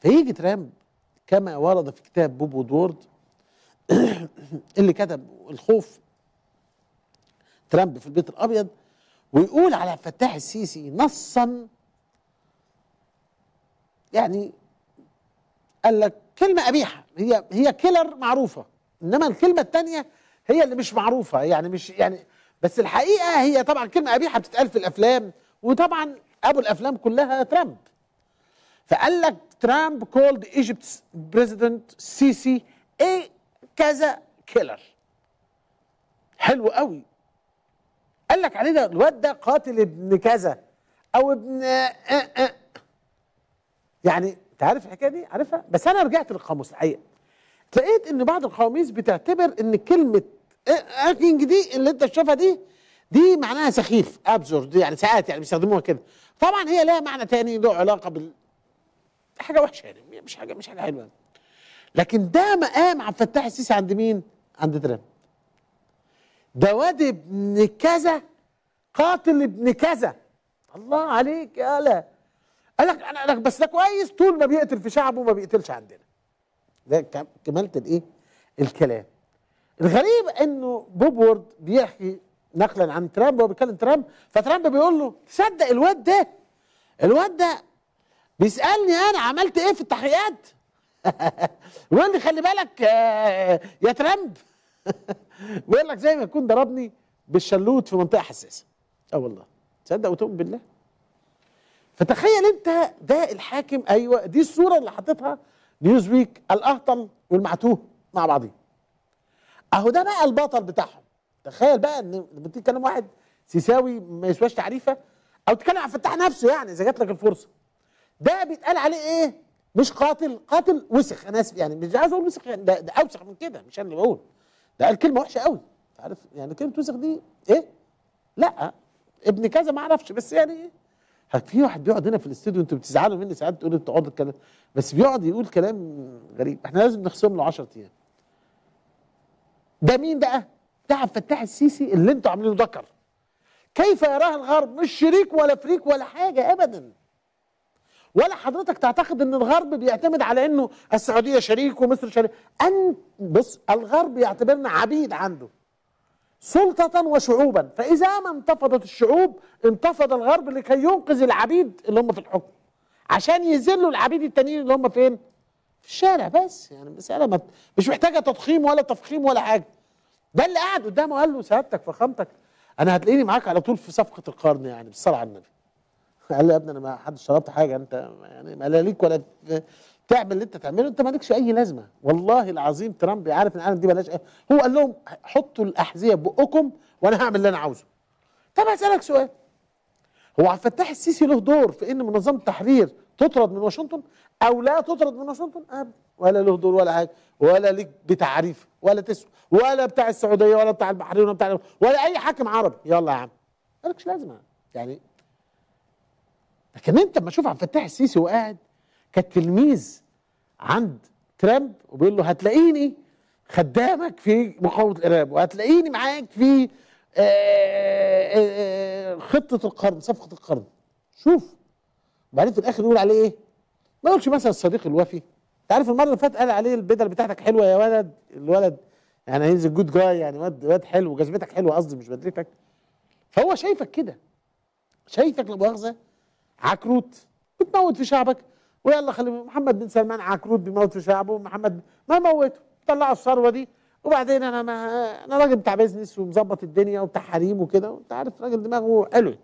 فيجي ترامب كما ورد في كتاب بوب وودورد اللي كتب الخوف ترامب في البيت الابيض ويقول على الفتاح السيسي نصا يعني قال لك كلمه قبيحه هي هي كيلر معروفه انما الكلمه الثانيه هي اللي مش معروفه يعني مش يعني بس الحقيقه هي طبعا كلمه قبيحه بتتقال في الافلام وطبعا ابو الافلام كلها ترامب فقال لك ترامب كولد ايجيبت بريزيدنت سيسي ايه كذا كيلر حلو قوي قال لك عليه ده الواد ده قاتل ابن كذا او ابن آآ آه، آآ آه، آه. يعني انت عارف الحكايه دي عارفها بس انا رجعت للقاموس الحقيقه لقيت ان بعض القواميس بتعتبر ان كلمه اكينج دي اللي انت شايفها دي دي معناها سخيف ابزورد يعني ساعات يعني بيستخدموها كده طبعا هي لها معنى تاني له علاقه بال حاجه وحشه يعني مش حاجه مش حاجه حلوه لكن ده مقام عبد الفتاح السيسي عند مين؟ عند ترامب ده واد ابن كذا قاتل ابن كذا الله عليك يا لا قال لك انا لك بس ده كويس طول ما بيقتل في شعبه ما بيقتلش عندنا ده كمالة الايه؟ الكلام الغريب انه بوب وورد بيحكي نقلا عن ترامب وهو بيتكلم ترامب فترامب بيقول له تصدق الواد ده الواد ده بيسالني انا عملت ايه في التحقيقات وين خلي بالك آه، يا ترامب بيقول لك زي ما يكون ضربني بالشلوت في منطقه حساسه اه والله تصدق وتؤمن بالله فتخيل انت ده الحاكم ايوه دي الصوره اللي حاططها نيوز ويك الاهطل والمعتوه مع بعضين اهو ده بقى البطل بتاعهم تخيل بقى ان بتتكلم واحد سيساوي ما يسواش تعريفه او تتكلم عن فتح نفسه يعني اذا جات لك الفرصه ده بيتقال عليه ايه مش قاتل قاتل وسخ انا اسف يعني مش عايز اقول وسخ يعني ده, ده اوسخ من كده مش انا اللي بقول ده قال كلمه وحشه قوي عارف يعني كلمه وسخ دي ايه لا ابن كذا ما اعرفش بس يعني ايه في واحد بيقعد هنا في الاستوديو انتوا بتزعلوا مني ساعات تقولوا بتقعد الكلام بس بيقعد يقول كلام غريب احنا لازم نخصم له 10 ايام ده مين بقى ده عبد الفتاح السيسي اللي انتوا عاملينه ذكر كيف يراه الغرب مش شريك ولا فريك ولا حاجه ابدا ولا حضرتك تعتقد ان الغرب بيعتمد على انه السعوديه شريك ومصر شريك ان بص الغرب يعتبرنا عبيد عنده سلطة وشعوبا فإذا ما انتفضت الشعوب انتفض الغرب لكي ينقذ العبيد اللي هم في الحكم عشان يذلوا العبيد التانيين اللي هم فين في الشارع بس يعني المسألة مش محتاجة تضخيم ولا تفخيم ولا حاجة ده اللي قعد قدامه قال له سيادتك فخامتك انا هتلاقيني معاك على طول في صفقه القرن يعني بالصلاه على النبي قال له يا ابني انا ما حدش شربت حاجه انت يعني ما ليك ولا تعمل اللي انت تعمله انت مالكش اي لازمه والله العظيم ترامب عارف ان العالم دي بلاش ايه هو قال لهم حطوا الاحذيه ببقكم وانا هعمل اللي انا عاوزه طب هسالك سؤال هو عبد الفتاح السيسي له دور في ان منظمه التحرير تطرد من واشنطن او لا تطرد من واشنطن ابدا آه، ولا له دور ولا حاجه ولا ليك بتعريف ولا تسوى ولا بتاع السعوديه ولا بتاع البحرين ولا بتاع ولا اي حاكم عربي يلا يا عم مالكش لازمه يعني لكن انت لما تشوف عبد الفتاح السيسي وقاعد تلميذ عند ترامب وبيقول له هتلاقيني خدامك في مقاومه الارهاب وهتلاقيني معاك في آه، آه، آه، خطه القرن صفقه القرن شوف وبعدين في الاخر يقول عليه ايه؟ ما يقولش مثلا الصديق الوفي انت عارف المره اللي فاتت قال عليه البدل بتاعتك حلوه يا ولد الولد يعني هينزل جود جاي يعني واد واد حلو جزمتك حلوه قصدي مش بدلتك فهو شايفك كده شايفك لا مؤاخذه عكروت بتموت في شعبك ويلا خلي محمد بن سلمان عكروت بيموت في شعبه محمد ما موته طلعوا الثروه دي وبعدين انا ما انا راجل بتاع بيزنس ومظبط الدنيا وبتاع حريم وكده وانت عارف راجل دماغه حلو